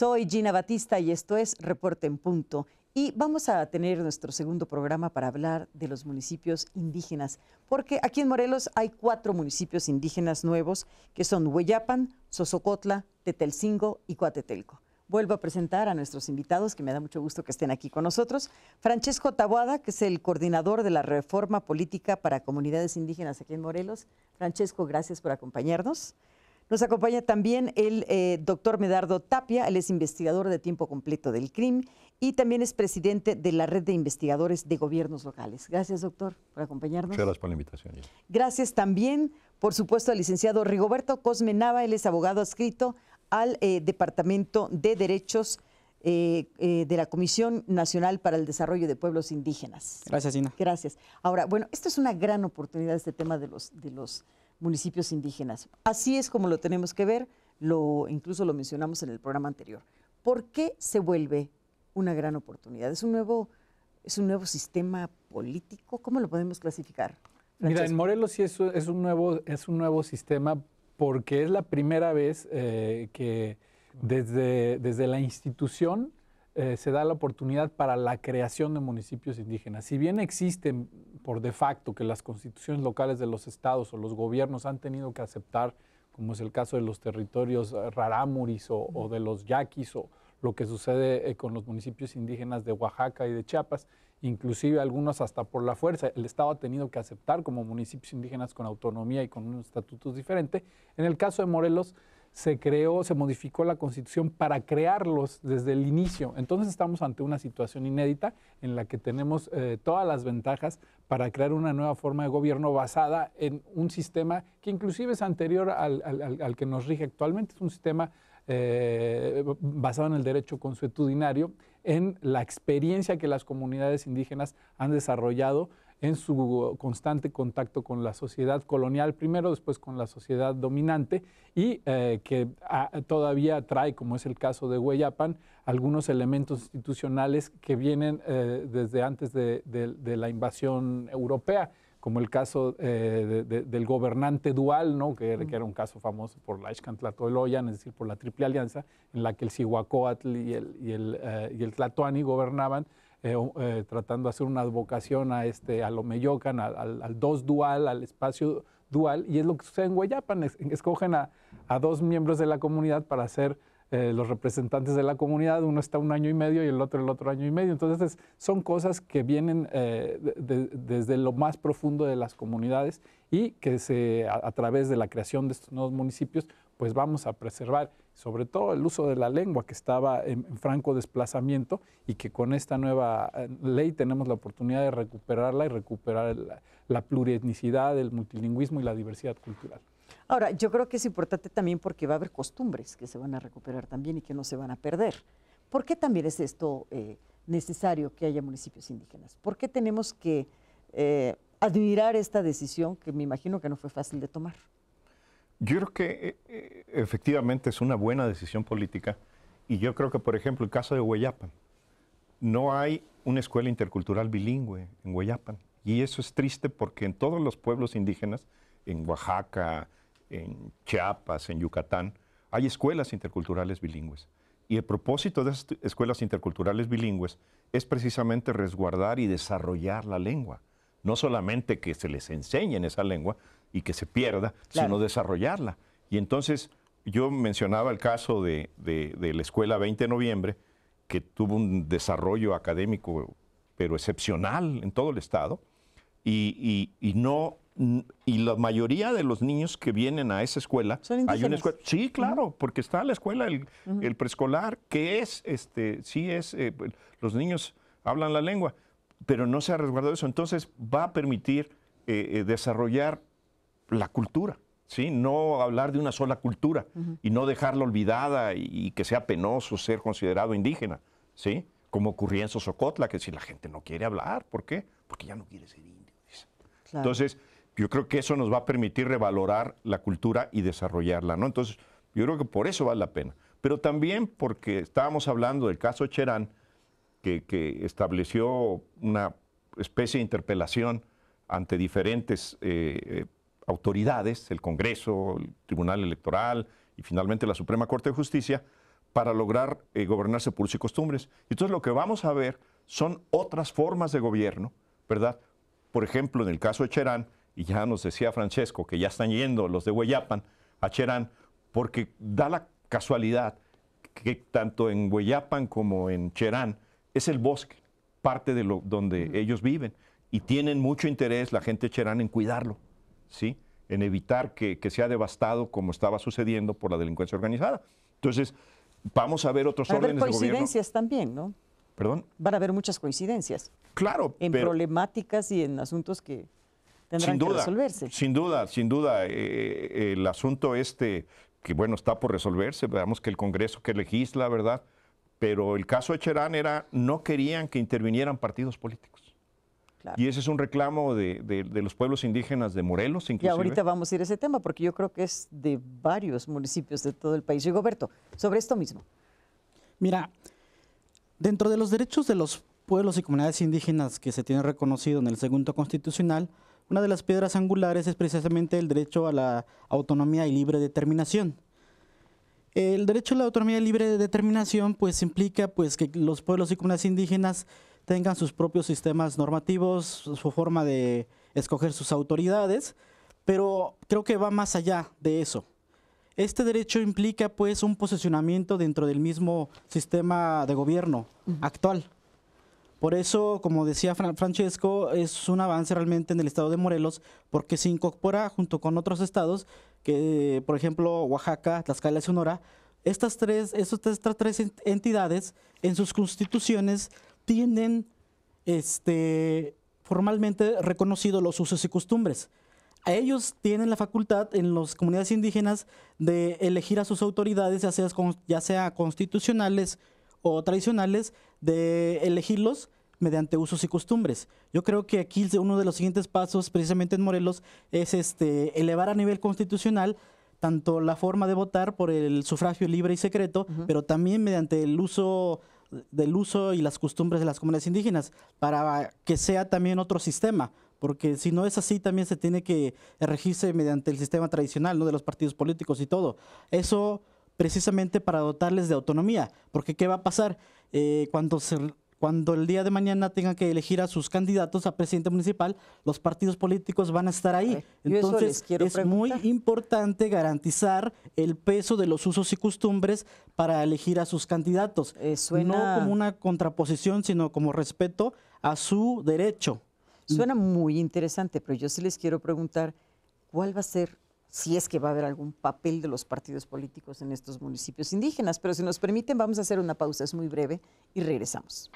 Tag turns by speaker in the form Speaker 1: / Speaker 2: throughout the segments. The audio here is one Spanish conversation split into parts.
Speaker 1: Soy Gina Batista y esto es Reporte en Punto. Y vamos a tener nuestro segundo programa para hablar de los municipios indígenas, porque aquí en Morelos hay cuatro municipios indígenas nuevos, que son Hueyapan, Sosocotla, Tetelcingo y Coatetelco. Vuelvo a presentar a nuestros invitados, que me da mucho gusto que estén aquí con nosotros. Francesco Tabuada, que es el coordinador de la Reforma Política para Comunidades Indígenas aquí en Morelos. Francesco, gracias por acompañarnos. Nos acompaña también el eh, doctor Medardo Tapia, él es investigador de tiempo completo del CRIM y también es presidente de la red de investigadores de gobiernos locales. Gracias, doctor, por acompañarnos. Muchas gracias por la invitación. Gracias también, por supuesto, al licenciado Rigoberto Cosme él es abogado adscrito al eh, Departamento de Derechos eh, de la Comisión Nacional para el Desarrollo de Pueblos Indígenas. Gracias, Ina. Gracias. Ahora, bueno, esto es una gran oportunidad, este tema de los, de los municipios indígenas. Así es como lo tenemos que ver, lo, incluso lo mencionamos en el programa anterior. ¿Por qué se vuelve una gran oportunidad? Es un nuevo, es un nuevo sistema político, ¿cómo lo podemos clasificar?
Speaker 2: Mira, en Morelos sí es, un nuevo, es un nuevo sistema porque es la primera vez eh, que desde, desde la institución eh, se da la oportunidad para la creación de municipios indígenas. Si bien existen por de facto que las constituciones locales de los estados o los gobiernos han tenido que aceptar, como es el caso de los territorios eh, rarámuris o, de los yaquis o lo que sucede eh, con los municipios indígenas de Oaxaca y de Chiapas, inclusive algunos hasta por la fuerza. El Estado ha tenido que aceptar como municipios indígenas con autonomía y con un estatuto diferente. En el caso de Morelos, se creó, se modificó la constitución para crearlos desde el inicio. Entonces estamos ante una situación inédita en la que tenemos eh, todas las ventajas para crear una nueva forma de gobierno basada en un sistema que inclusive es anterior al, que nos rige actualmente, es un sistema eh, basado en el derecho consuetudinario, en la experiencia que las comunidades indígenas han desarrollado en su constante contacto con la sociedad colonial primero, después con la sociedad dominante y eh, que ah, todavía trae, como es el caso de Hueyapan, algunos elementos institucionales que vienen eh, desde antes de, la invasión europea como el caso eh, del gobernante dual, ¿no? Que, era un caso famoso por la Ixcantlatoloyan, es decir, por la Triple Alianza, en la que el Cihuacóatl y el, y y el Tlatoani gobernaban eh, eh, tratando de hacer una advocación a, este, a lo meyocan, al, dos dual, al espacio dual, y es lo que sucede en Guayapan, escogen a, dos miembros de la comunidad para ser eh, los representantes de la comunidad, uno está un año y medio y el otro el otro año y medio, entonces son cosas que vienen desde lo más profundo de las comunidades y que se, a través de la creación de estos nuevos municipios pues vamos a preservar, sobre todo el uso de la lengua que estaba en, franco desplazamiento y que con esta nueva eh, ley tenemos la oportunidad de recuperarla y recuperar la, plurietnicidad, el multilingüismo y la diversidad cultural. Ahora, yo creo que es importante
Speaker 1: también porque va a haber costumbres que se van a recuperar también y que no se van a perder. ¿Por qué también es esto eh, necesario que haya municipios indígenas? ¿Por qué tenemos que eh, admirar esta decisión que me imagino que no fue fácil de tomar?
Speaker 3: Yo creo que eh, eh, efectivamente es una buena decisión política y yo creo que, por ejemplo, el caso de Hueyapan, no hay una escuela intercultural bilingüe en Hueyapan y eso es triste porque en todos los pueblos indígenas, en Oaxaca, en Chiapas, en Yucatán, hay escuelas interculturales bilingües. Y el propósito de esas escuelas interculturales bilingües es precisamente resguardar y desarrollar la lengua. No solamente que se les enseñe en esa lengua, y que se pierda, sino desarrollarla. Y entonces yo mencionaba el caso de, la Escuela 20 de Noviembre, que tuvo un desarrollo académico pero excepcional en todo el estado, y, no y la mayoría de los niños que vienen a esa escuela, sí, claro, porque está la escuela, el, preescolar, que es, este, sí es, eh, pues, los niños hablan la lengua, pero no se ha resguardado eso, entonces va a permitir eh, eh, desarrollar la cultura, ¿sí? No hablar de una sola cultura y no dejarla olvidada y, que sea penoso ser considerado indígena, ¿sí? Como ocurría en Sosocotla, que si la gente no quiere hablar, ¿por qué? Porque ya no quiere ser indio. Entonces, yo creo que eso nos va a permitir revalorar la cultura y desarrollarla, ¿no? Entonces, yo creo que por eso vale la pena. Pero también porque estábamos hablando del caso Cherán, que, estableció una especie de interpelación ante diferentes eh, eh, autoridades, el Congreso, el Tribunal Electoral y finalmente la Suprema Corte de Justicia, para lograr eh, gobernarse por y costumbres. Entonces lo que vamos a ver son otras formas de gobierno, ¿verdad? Por ejemplo, en el caso de Cherán, y ya nos decía Francesco que ya están yendo los de Hueyapan a Cherán, porque da la casualidad que tanto en Hueyapan como en Cherán es el bosque, parte de donde ellos viven, y tienen mucho interés la gente de Cherán en cuidarlo en evitar que, sea devastado como estaba sucediendo por la delincuencia organizada. Entonces, vamos a ver otros Van a órdenes haber coincidencias
Speaker 1: también, ¿no? ¿Perdón? Van a haber muchas coincidencias. Claro. En problemáticas y en asuntos que tendrán que resolverse.
Speaker 3: Sin duda, sin duda. Eh, eh, el asunto este, que bueno, está por resolverse, veamos que el Congreso que legisla, ¿verdad? Pero el caso de Cherán era, no querían que intervinieran partidos políticos. Y ese es un reclamo de, los pueblos indígenas de Morelos, inclusive. Y ahorita
Speaker 1: vamos a ir a ese tema, porque yo creo que es de varios municipios de todo el país. Rigoberto, sobre esto mismo.
Speaker 4: Mira, dentro de los derechos de los pueblos y comunidades indígenas que se tienen reconocido en el segundo constitucional, una de las piedras angulares es precisamente el derecho a la autonomía y libre determinación. El derecho a la autonomía y libre determinación pues implica pues que los pueblos y comunidades indígenas tengan sus propios sistemas normativos, su forma de escoger sus autoridades, pero creo que va más allá de eso. Este derecho implica pues un posicionamiento dentro del mismo sistema de gobierno actual. Por eso, como decía Francesco, es un avance realmente en el estado de Morelos porque se incorpora junto con otros estados, que por ejemplo Oaxaca, Tlaxcala y Sonora, estas tres, estas tres entidades en sus constituciones tienen este, formalmente reconocidos los usos y costumbres. A ellos tienen la facultad en las comunidades indígenas de elegir a sus autoridades, ya sea, ya sea constitucionales o tradicionales, de elegirlos mediante usos y costumbres. Yo creo que aquí uno de los siguientes pasos, precisamente en Morelos, es este, elevar a nivel constitucional tanto la forma de votar por el sufragio libre y secreto, pero también mediante el uso del uso y las costumbres de las comunidades indígenas, para que sea también otro sistema, porque si no es así también se tiene que regirse mediante el sistema tradicional, ¿no? De los partidos políticos y todo. Eso precisamente para dotarles de autonomía, porque ¿qué va a pasar? Eh, cuando se cuando el día de mañana tengan que elegir a sus candidatos a presidente municipal, los partidos políticos van a estar ahí. Entonces, es muy importante garantizar el peso de los usos y costumbres para elegir a sus candidatos. Eh, no como una contraposición, sino como respeto a su derecho. Suena
Speaker 1: muy interesante, pero yo sí les quiero preguntar, ¿cuál va a ser si es que va a haber algún papel de los partidos políticos en estos municipios indígenas. Pero si nos permiten, vamos a hacer una pausa, es muy breve, y regresamos.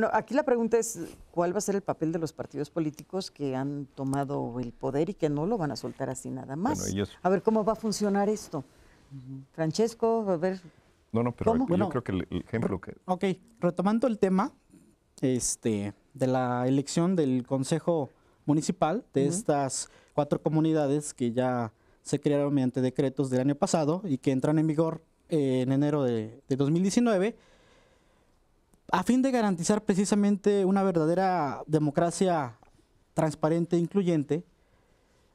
Speaker 1: Bueno, aquí la pregunta es, ¿cuál va a ser el papel de los partidos políticos que han tomado el poder y que no lo van a soltar así nada más? A ver, ¿cómo va a funcionar esto? Francesco, a ver...
Speaker 3: No, no, pero yo creo que el, ejemplo que...
Speaker 4: Ok, retomando el tema este, de la elección del Consejo Municipal de estas cuatro comunidades que ya se crearon mediante decretos del año pasado y que entran en vigor eh, en enero de, de 2019 a fin de garantizar precisamente una verdadera democracia transparente e incluyente,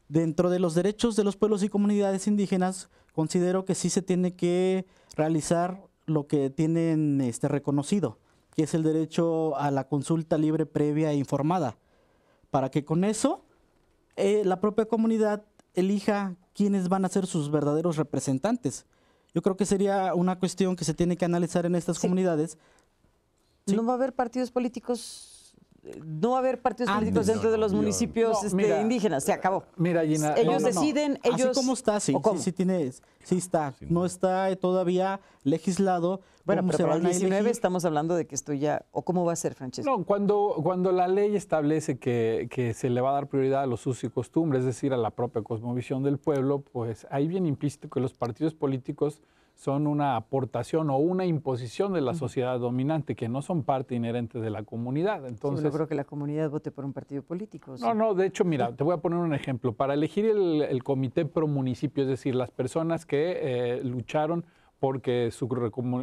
Speaker 4: dentro de los derechos de los pueblos y comunidades indígenas, considero que sí se tiene que realizar lo que tienen este, reconocido, que es el derecho a la consulta libre, previa e informada, para que con eso eh, la propia comunidad elija quiénes van a ser sus verdaderos representantes. Yo creo que sería una cuestión que se tiene que analizar en estas comunidades no va a haber partidos políticos eh, no va a haber partidos ah, políticos dentro de los municipios este,
Speaker 1: indígenas, se acabó. Mira, Gina, ellos deciden, ellos. cómo está, sí, sí,
Speaker 4: tiene, sí está. No está todavía legislado. Bueno, pero para el 19
Speaker 1: estamos hablando de que esto ya, o cómo va a ser, Francesco.
Speaker 2: No, cuando, cuando la ley establece que, que se le va a dar prioridad a los usos y costumbres, es decir, a la propia cosmovisión del pueblo, pues ahí viene implícito que los partidos políticos son una aportación o una imposición de la sociedad dominante, que no son parte inherente de la comunidad. Entonces, creo
Speaker 1: que la comunidad vote por un partido político. No,
Speaker 2: no, de hecho, mira, te voy a poner un ejemplo. Para elegir el, comité pro municipio, es decir, las personas que eh, lucharon porque su,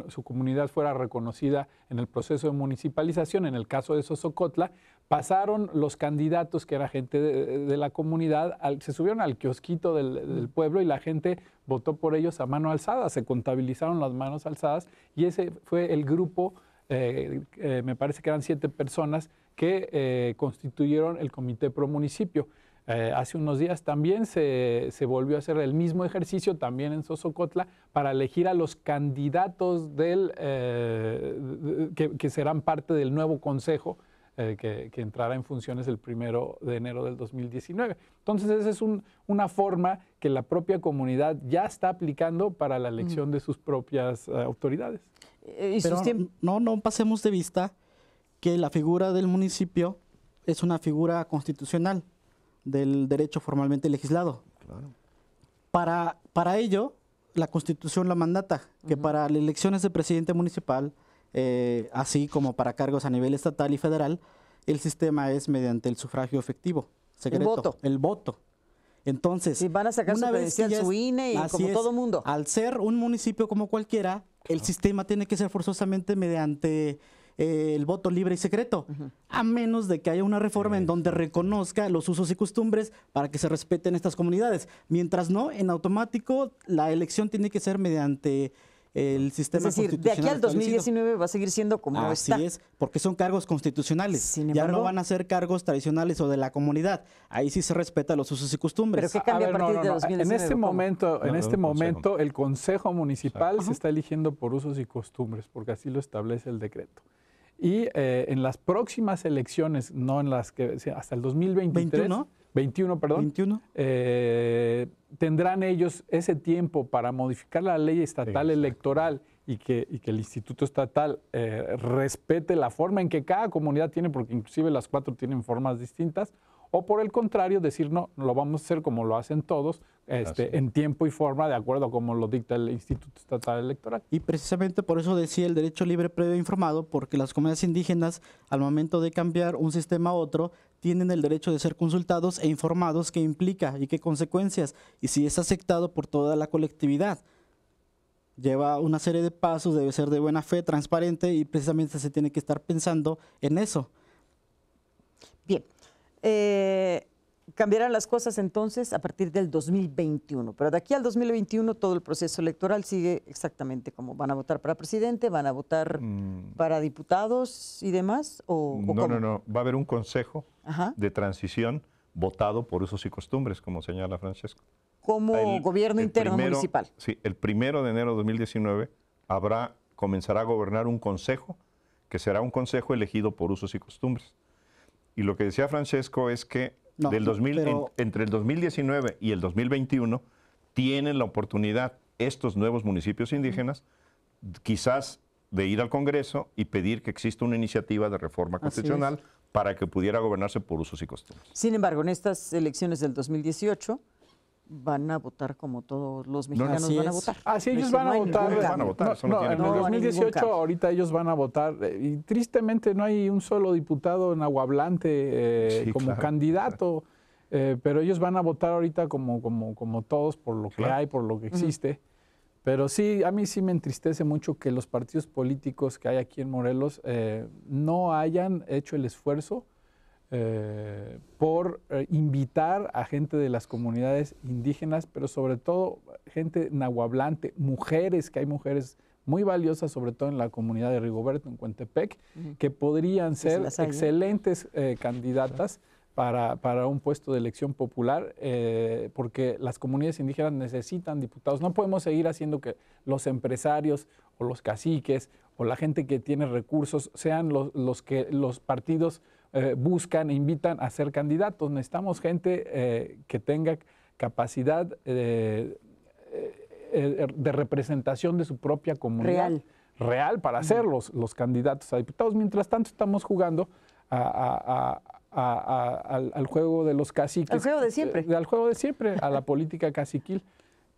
Speaker 2: su, comunidad fuera reconocida en el proceso de municipalización, en el caso de Sosocotla, Pasaron los candidatos, que era gente de, la comunidad, se subieron al kiosquito del, pueblo y la gente votó por ellos a mano alzada, se contabilizaron las manos alzadas y ese fue el grupo, eh, eh, me parece que eran siete personas, que eh, constituyeron el comité pro municipio. hace unos días también se, volvió a hacer el mismo ejercicio, también en Sosocotla, para elegir a los candidatos del, que, serán parte del nuevo consejo eh, que, entrara en funciones el primero de enero del 2019. Entonces, esa es una forma que la propia comunidad ya está aplicando para la elección mm. de sus propias eh,
Speaker 4: autoridades. Eh, Pero no, no pasemos de vista que la figura del municipio es una figura constitucional del derecho formalmente legislado. Para, para ello, la constitución la mandata, que para las elecciones de presidente municipal, eh, así como para cargos a nivel estatal y federal, el sistema es mediante el sufragio efectivo, secreto, el voto. El voto. Entonces, y van a sacar una su vez su INE y como todo mundo. Al ser un municipio como cualquiera, el sistema tiene que ser forzosamente mediante eh, el voto libre y secreto, a menos de que haya una reforma en donde reconozca los usos y costumbres para que se respeten estas comunidades. Mientras no, en automático la elección tiene que ser mediante el sistema es decir, de aquí al 2019
Speaker 1: va a seguir siendo como está. Así es,
Speaker 4: porque son cargos constitucionales. ya no van a ser cargos tradicionales o de la comunidad. Ahí sí se respeta los usos y costumbres. Pero qué cambia a, partir de 2019? En este momento, en este momento
Speaker 2: el Consejo Municipal se está eligiendo por usos y costumbres, porque así lo establece el decreto. Y eh, en las próximas elecciones, no en las que hasta el 2023, ¿21? 21, perdón. 21. Eh, tendrán ellos ese tiempo para modificar la ley estatal electoral y que, el Instituto Estatal eh, respete la forma en que cada comunidad tiene, porque inclusive las cuatro tienen formas distintas, o por el contrario decir no, lo vamos a hacer como lo hacen todos,
Speaker 4: este, en tiempo y forma, de acuerdo a como lo dicta el Instituto Estatal Electoral. Y precisamente por eso decía el derecho libre previo informado, porque las comunidades indígenas, al momento de cambiar un sistema a otro, tienen el derecho de ser consultados e informados qué implica y qué consecuencias, y si es aceptado por toda la colectividad. Lleva una serie de pasos, debe ser de buena fe, transparente, y precisamente se tiene que estar pensando en eso. Bien,
Speaker 1: eh, cambiarán las cosas
Speaker 4: entonces a partir del
Speaker 1: 2021, pero de aquí al 2021 todo el proceso electoral sigue exactamente como van a votar para presidente, van a votar mm. para diputados y demás. O, no, no, no,
Speaker 3: va a haber un consejo de transición votado por usos y costumbres, como señala Francesco.
Speaker 1: Como gobierno interno municipal.
Speaker 3: Sí, el primero de enero de 2019 habrá, comenzará a gobernar un consejo, que será un consejo elegido por usos y costumbres. Y lo que decía Francesco es que del entre el 2019 y el 2021 tienen la oportunidad estos nuevos municipios indígenas, quizás de ir al Congreso y pedir que exista una iniciativa de reforma constitucional para que pudiera gobernarse por usos y costumbres.
Speaker 1: Sin embargo, en estas elecciones del 2018 van a votar como todos los mexicanos van a votar. Ah, ellos van, a votar. en el
Speaker 2: 2018 ahorita ellos van a votar. Eh, y tristemente no hay un solo diputado en Aguablante eh, como candidato, eh, pero ellos van a votar ahorita como, como, como todos por lo que hay, por lo que existe. Pero sí, a mí sí me entristece mucho que los partidos políticos que hay aquí en Morelos no hayan hecho el esfuerzo eh, por eh, invitar a gente de las comunidades indígenas, pero sobre todo eh, gente nahuablante, mujeres, que hay mujeres muy valiosas, sobre todo en la comunidad de Rigoberto, en Cuentepec, que podrían pues ser excelentes candidatas. Para, para, un puesto de elección popular, porque las comunidades indígenas necesitan diputados. No podemos seguir haciendo que los empresarios o los caciques o la gente que tiene recursos sean los, los que los partidos eh, buscan e invitan a ser candidatos. Necesitamos gente eh, que tenga capacidad eh, er, de representación de su propia comunidad. Real. para ser los, candidatos a diputados. Mientras tanto, estamos jugando al, juego de los caciques. Al juego de siempre. al juego de siempre, a la política caciquil.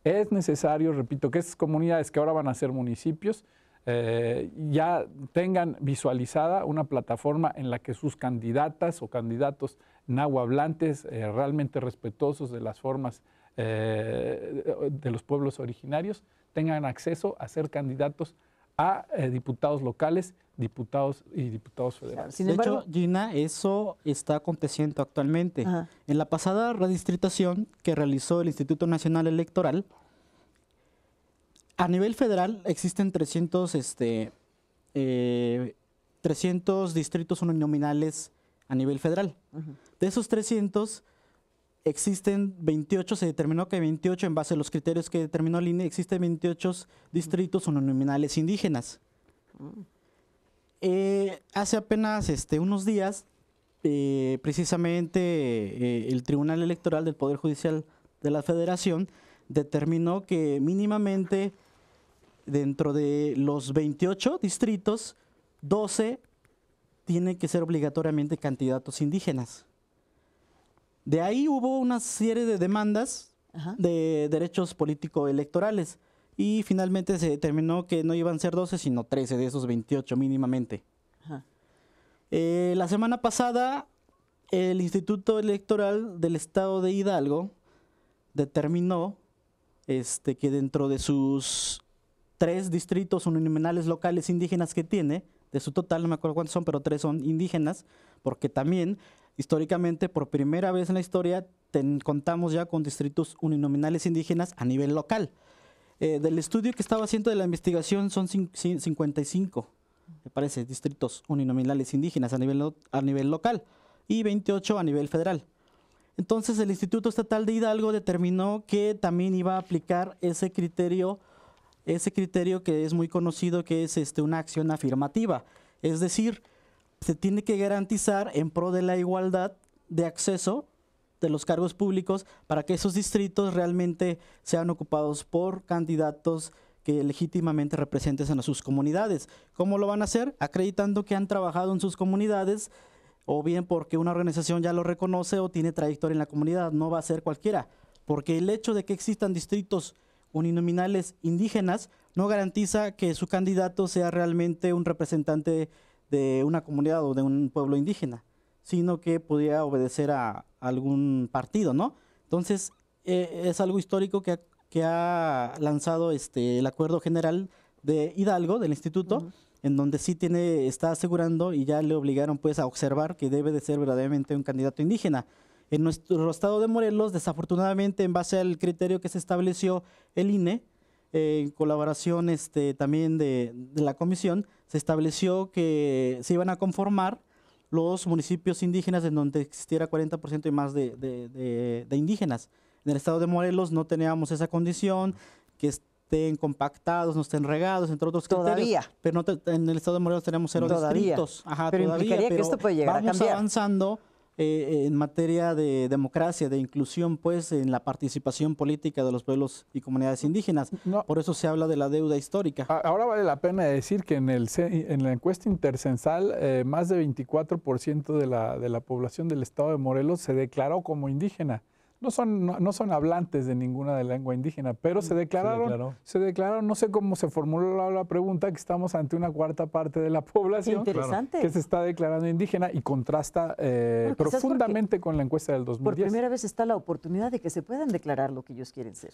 Speaker 2: Es necesario, repito, que esas comunidades que ahora van a ser municipios eh, ya tengan visualizada una plataforma en la que sus candidatas o candidatos nahuablantes, eh, realmente respetuosos de las formas eh, de los pueblos originarios, tengan acceso a ser candidatos
Speaker 4: a diputados locales, diputados y diputados federales. Sin embargo, de hecho, Gina, eso está aconteciendo actualmente. En la pasada redistritación que realizó el Instituto Nacional Electoral, a nivel federal existen 300, este, eh, distritos uninominales a nivel federal. De esos 300 existen 28, se determinó que 28, en base a los criterios que determinó el INE, existen 28 distritos uninominales indígenas. Eh, hace apenas este, unos días, eh, precisamente el Tribunal Electoral del Poder Judicial de la Federación determinó que mínimamente dentro de los 28 distritos, 12 tienen que ser obligatoriamente candidatos indígenas. De ahí hubo una serie de demandas de derechos político-electorales y finalmente se determinó que no iban a ser 12, sino 13 de esos 28 mínimamente. Eh, la semana pasada, el Instituto Electoral del Estado de Hidalgo determinó este, que dentro de sus tres distritos uninominales locales indígenas que tiene, de su total, no me acuerdo cuántos son, pero tres son indígenas, porque también históricamente, por primera vez en la historia, contamos ya con distritos uninominales indígenas a nivel local. Eh, del estudio que estaba haciendo de la investigación son 55, me parece, distritos uninominales indígenas a nivel, a nivel local y 28 a nivel federal. Entonces el Instituto Estatal de Hidalgo determinó que también iba a aplicar ese criterio ese criterio que es muy conocido, que es este, una acción afirmativa. Es decir, se tiene que garantizar en pro de la igualdad de acceso de los cargos públicos para que esos distritos realmente sean ocupados por candidatos que legítimamente representen a sus comunidades. ¿Cómo lo van a hacer? Acreditando que han trabajado en sus comunidades o bien porque una organización ya lo reconoce o tiene trayectoria en la comunidad. No va a ser cualquiera, porque el hecho de que existan distritos uninominales indígenas no garantiza que su candidato sea realmente un representante de una comunidad o de un pueblo indígena, sino que pudiera obedecer a algún partido, ¿no? Entonces, eh, es algo histórico que ha, lanzado este, el Acuerdo General de Hidalgo, del Instituto, en donde sí tiene, está asegurando y ya le obligaron pues a observar que debe de ser verdaderamente un candidato indígena. En nuestro estado de Morelos, desafortunadamente, en base al criterio que se estableció el INE, eh, en colaboración este, también de, la comisión, se estableció que se iban a conformar los municipios indígenas en donde existiera 40% y más de, indígenas. En el estado de Morelos no teníamos esa condición, que estén compactados, no estén regados, entre otros todavía. Pero en el estado de Morelos tenemos cero distritos. pero todavía, pero que esto llegar vamos a avanzando eh, en materia de democracia, de inclusión, pues, en la participación política de los pueblos y comunidades indígenas. Por eso se habla de la deuda histórica. Ahora vale la pena
Speaker 2: decir que en, el, en la encuesta intercensal, eh, más de 24% de la, de la población del estado de Morelos se declaró como indígena no son, no, son hablantes de ninguna de lengua indígena, pero se declararon, mm, se, declararon, no sé cómo se formuló la, pregunta, que estamos ante una cuarta parte de la población que se está declarando indígena y contrasta eh, pues, profundamente con la encuesta del 2010. Por primera
Speaker 1: vez está la oportunidad de que se puedan declarar lo que ellos quieren ser.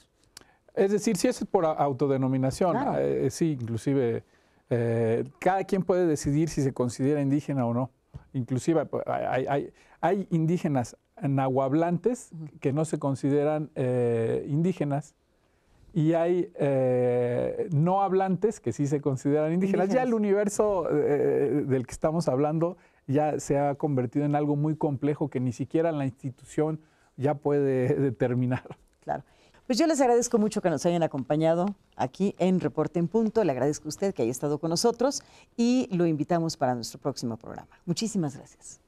Speaker 2: Es decir, si es por autodenominación, eh, eh, sí, inclusive cada quien puede decidir si se considera indígena o no. Inclusive pues, hay, hay indígenas nahuablantes que no se consideran eh, indígenas y hay eh, no hablantes que sí se consideran indígenas. Ya el universo eh, del que estamos hablando ya se ha convertido en algo muy complejo que ni siquiera la institución ya puede determinar. Claro.
Speaker 1: Pues yo les agradezco mucho que nos hayan acompañado aquí en Reporte en Punto. Le agradezco a usted que haya estado con nosotros y lo invitamos para nuestro próximo programa. Muchísimas gracias.